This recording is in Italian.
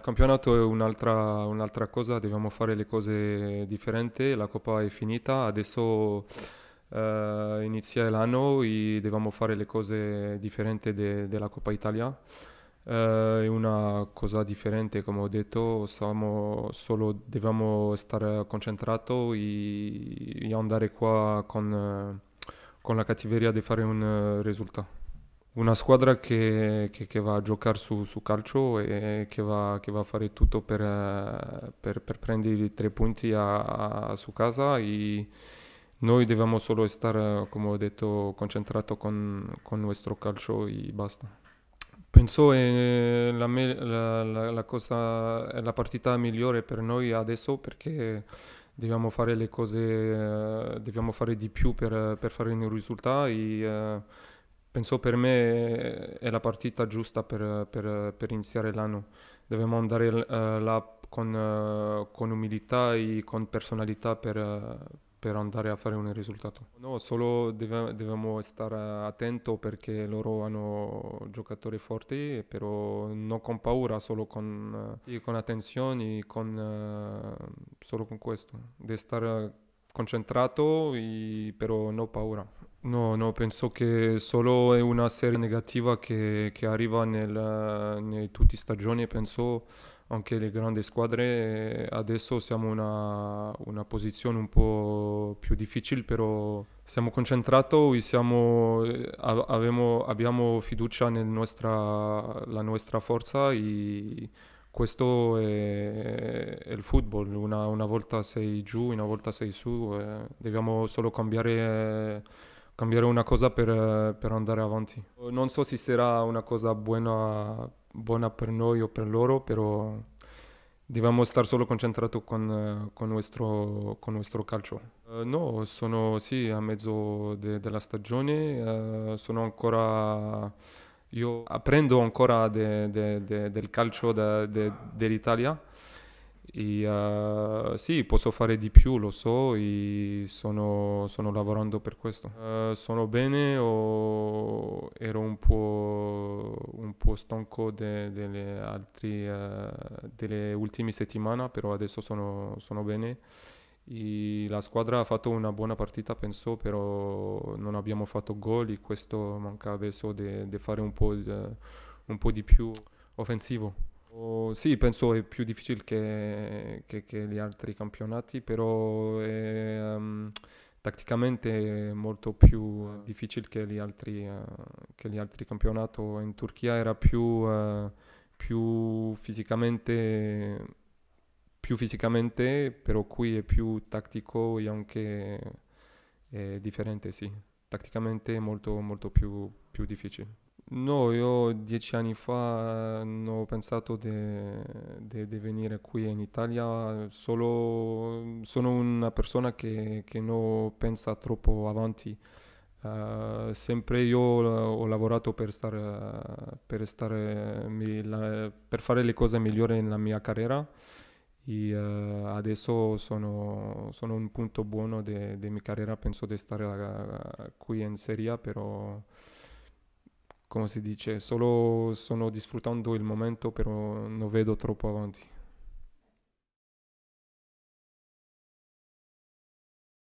il campionato è un'altra, un'altra cosa, dobbiamo fare le cose differenti, la Coppa è finita, adesso uh, inizia l'anno e dobbiamo fare le cose differenti de, della Coppa Italia. Uh, è una cosa differente, come ho detto, siamo solo, dobbiamo stare concentrati e, e, andare qua con, con la cattiveria di fare un eh, risultato una squadra che, che, che, va a giocare su, su calcio e che va, che va, a fare tutto per, per, per prendere i tre punti a, a, su casa. E noi dobbiamo solo stare, come ho detto, concentrati con, con il nostro calcio e basta. Penso che la, la, la, la, cosa, la partita migliore per noi adesso perché dobbiamo fare le cose, dobbiamo fare di più per, per fare un risultato. E, eh, penso per me eh, è la partita giusta per, per, per iniziare l'anno. Dobbiamo andare uh, là con, uh, con, umiltà e con personalità per, uh, per, andare a fare un risultato. No, solo deve, dobbiamo stare attenti perché loro hanno giocatori forti, però non con paura, solo con, con attenzione, con, solo con questo. Devi stare concentrato, e, però non paura. No, no, penso che solo è una serie negativa che, che arriva nel, in tutte stagioni, penso anche le grandi squadre. Eh, adesso siamo in una, una, posizione un po' più difficile, però siamo concentrati e eh, abbiamo fiducia nella nostra, nostra, forza e questo è, è il football. Una, una, volta sei giù, una volta sei su, eh, dobbiamo solo cambiare... Eh, cambiare una cosa per, eh, per, andare avanti. Non so se sarà una cosa buona, buona per noi o per loro, però dobbiamo stare solo concentrati con, il eh, nostro, nostro calcio. Uh, no, sono sì, a mezzo de, della stagione, uh, sono ancora... Io apprendo ancora de, de, del calcio dell'Italia. E, uh, sì, posso fare di più, lo so, e sono, sono lavorando per questo. Uh, sono bene o ero un po', un po stanco de, delle, altri, uh, delle ultime settimane, però adesso sono, sono bene. E la squadra ha fatto una buona partita, penso, però non abbiamo fatto gol e questo manca adesso di fare un po', de, un po' di più offensivo sì, penso è più difficile che, che, che gli altri campionati, però è, um, ehm, tatticamente è molto più difficile che gli altri, uh, che gli altri campionati. In Turchia era più, uh, più, fisicamente, più fisicamente, però qui è più tattico e anche è differente, sì. Tatticamente è molto, molto più, più difficile. No, io dieci anni fa non eh, pensato di venire qui in Italia, solo sono una persona che, che non pensa troppo avanti. Uh, sempre io eh, ho lavorato per, stare, per, stare, per fare le cose migliori nella mia carriera e uh, adesso sono, sono un punto buono della mia carriera, penso di stare qui in Serie A, però come si dice, solo sto disfruttando il momento, però non vedo troppo avanti.